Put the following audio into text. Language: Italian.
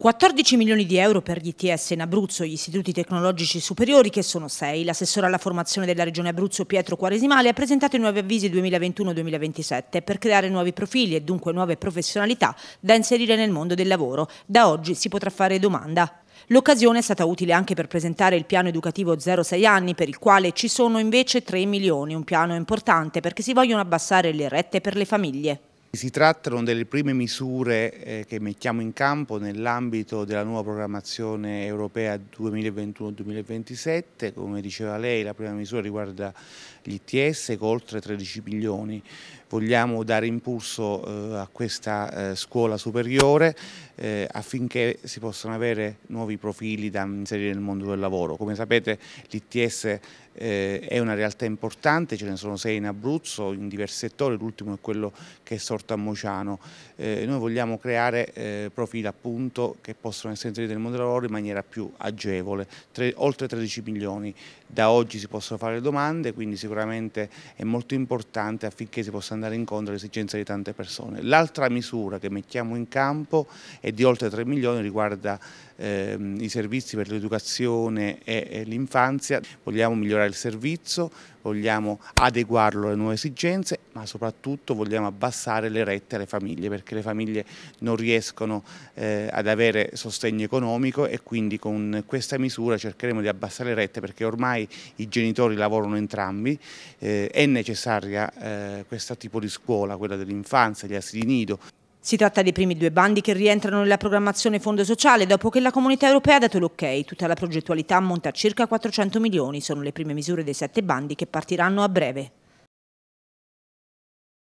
14 milioni di euro per gli ITS in Abruzzo, gli istituti tecnologici superiori che sono 6. L'assessore alla formazione della regione Abruzzo Pietro Quaresimale ha presentato i nuovi avvisi 2021-2027 per creare nuovi profili e dunque nuove professionalità da inserire nel mondo del lavoro. Da oggi si potrà fare domanda. L'occasione è stata utile anche per presentare il piano educativo 06 anni, per il quale ci sono invece 3 milioni, un piano importante perché si vogliono abbassare le rette per le famiglie. Si trattano delle prime misure eh, che mettiamo in campo nell'ambito della nuova programmazione europea 2021-2027, come diceva lei la prima misura riguarda gli ITS con oltre 13 milioni. Vogliamo dare impulso eh, a questa eh, scuola superiore affinché si possano avere nuovi profili da inserire nel mondo del lavoro. Come sapete l'ITS è una realtà importante, ce ne sono sei in Abruzzo, in diversi settori, l'ultimo è quello che è sorto Porto a Mociano. Eh, noi vogliamo creare eh, profili appunto che possono essere inseriti nel mondo del lavoro in maniera più agevole, Tre, oltre 13 milioni. Da oggi si possono fare domande, quindi sicuramente è molto importante affinché si possa andare incontro alle esigenze di tante persone. L'altra misura che mettiamo in campo è di oltre 3 milioni, riguarda ehm, i servizi per l'educazione e, e l'infanzia. Vogliamo migliorare il servizio, vogliamo adeguarlo alle nuove esigenze, ma soprattutto vogliamo abbassare le rette alle famiglie, perché le famiglie non riescono eh, ad avere sostegno economico e quindi con questa misura cercheremo di abbassare le rette perché ormai i genitori lavorano entrambi, eh, è necessaria eh, questo tipo di scuola, quella dell'infanzia, gli asili nido. Si tratta dei primi due bandi che rientrano nella programmazione Fondo Sociale dopo che la Comunità Europea ha dato l'ok. Tutta la progettualità ammonta a circa 400 milioni. Sono le prime misure dei sette bandi che partiranno a breve.